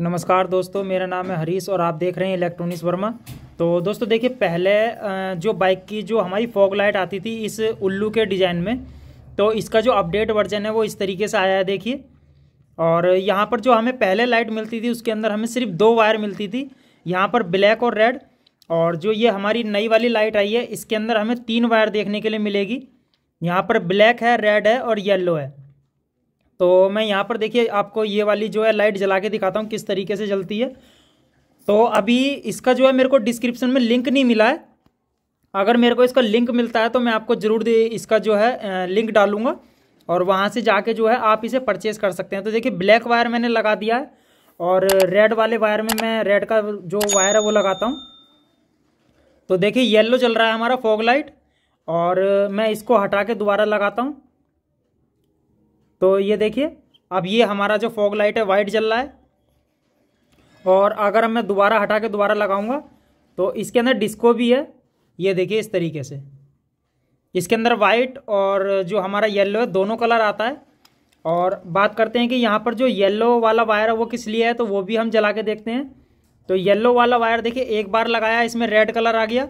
नमस्कार दोस्तों मेरा नाम है हरीश और आप देख रहे हैं इलेक्ट्रॉनिक्स वर्मा तो दोस्तों देखिए पहले जो बाइक की जो हमारी फॉग लाइट आती थी इस उल्लू के डिज़ाइन में तो इसका जो अपडेट वर्जन है वो इस तरीके से आया है देखिए और यहाँ पर जो हमें पहले लाइट मिलती थी उसके अंदर हमें सिर्फ दो वायर मिलती थी यहाँ पर ब्लैक और रेड और जो ये हमारी नई वाली लाइट आई है इसके अंदर हमें तीन वायर देखने के लिए मिलेगी यहाँ पर ब्लैक है रेड है और येल्लो है तो मैं यहाँ पर देखिए आपको ये वाली जो है लाइट जला के दिखाता हूँ किस तरीके से जलती है तो अभी इसका जो है मेरे को डिस्क्रिप्शन में लिंक नहीं मिला है अगर मेरे को इसका लिंक मिलता है तो मैं आपको ज़रूर इसका जो है लिंक डालूंगा और वहाँ से जाके जो है आप इसे परचेज़ कर सकते हैं तो देखिए ब्लैक वायर मैंने लगा दिया है और रेड वाले वायर में मैं रेड का जो वायर है वो लगाता हूँ तो देखिए येल्लो चल रहा है हमारा फॉग लाइट और मैं इसको हटा के दोबारा लगाता हूँ तो ये देखिए अब ये हमारा जो फॉग लाइट है वाइट जल रहा है और अगर मैं दोबारा हटा के दोबारा लगाऊंगा तो इसके अंदर डिस्को भी है ये देखिए इस तरीके से इसके अंदर वाइट और जो हमारा येलो है दोनों कलर आता है और बात करते हैं कि यहाँ पर जो येलो वाला वायर है वो किस लिए है तो वो भी हम जला के देखते हैं तो येलो वाला वायर देखिए एक बार लगाया इसमें रेड कलर आ गया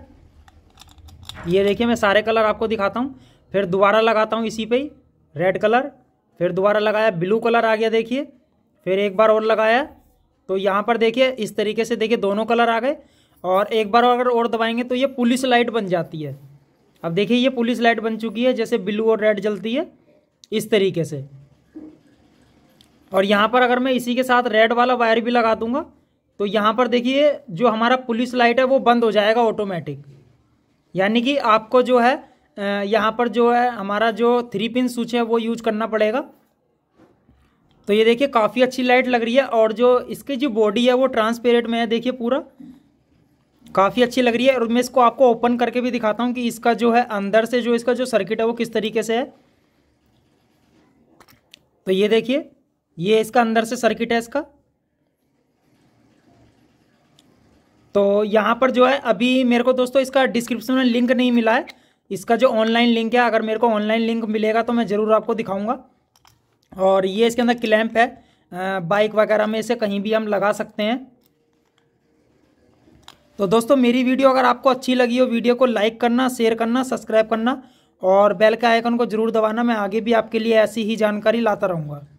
ये देखिए मैं सारे कलर आपको दिखाता हूँ फिर दोबारा लगाता हूँ इसी पर ही रेड कलर फिर दोबारा लगाया ब्लू कलर आ गया देखिए फिर एक बार और लगाया तो यहाँ पर देखिए इस तरीके से देखिए दोनों कलर आ गए और एक बार अगर और दबाएंगे तो ये पुलिस लाइट बन जाती है अब देखिए ये पुलिस लाइट बन चुकी है जैसे ब्लू और रेड जलती है इस तरीके से और यहाँ पर अगर मैं इसी के साथ रेड वाला वायर भी लगा दूंगा तो यहाँ पर देखिए जो हमारा पुलिस लाइट है वो बंद हो जाएगा ऑटोमेटिक यानी कि आपको जो है यहाँ पर जो है हमारा जो थ्री पिन स्विच है वो यूज करना पड़ेगा तो ये देखिए काफ़ी अच्छी लाइट लग रही है और जो इसकी जो बॉडी है वो ट्रांसपेरेंट में है देखिए पूरा काफ़ी अच्छी लग रही है और मैं इसको आपको ओपन करके भी दिखाता हूँ कि इसका जो है अंदर से जो इसका जो सर्किट है वो किस तरीके से है तो ये देखिए ये इसका अंदर से सर्किट है इसका तो यहाँ पर जो है अभी मेरे को दोस्तों इसका डिस्क्रिप्शन में लिंक नहीं मिला है इसका जो ऑनलाइन लिंक है अगर मेरे को ऑनलाइन लिंक मिलेगा तो मैं ज़रूर आपको दिखाऊंगा और ये इसके अंदर क्लैम्प है बाइक वगैरह में इसे कहीं भी हम लगा सकते हैं तो दोस्तों मेरी वीडियो अगर आपको अच्छी लगी हो वीडियो को लाइक करना शेयर करना सब्सक्राइब करना और बेल के आइकन को ज़रूर दबाना मैं आगे भी आपके लिए ऐसी ही जानकारी लाता रहूँगा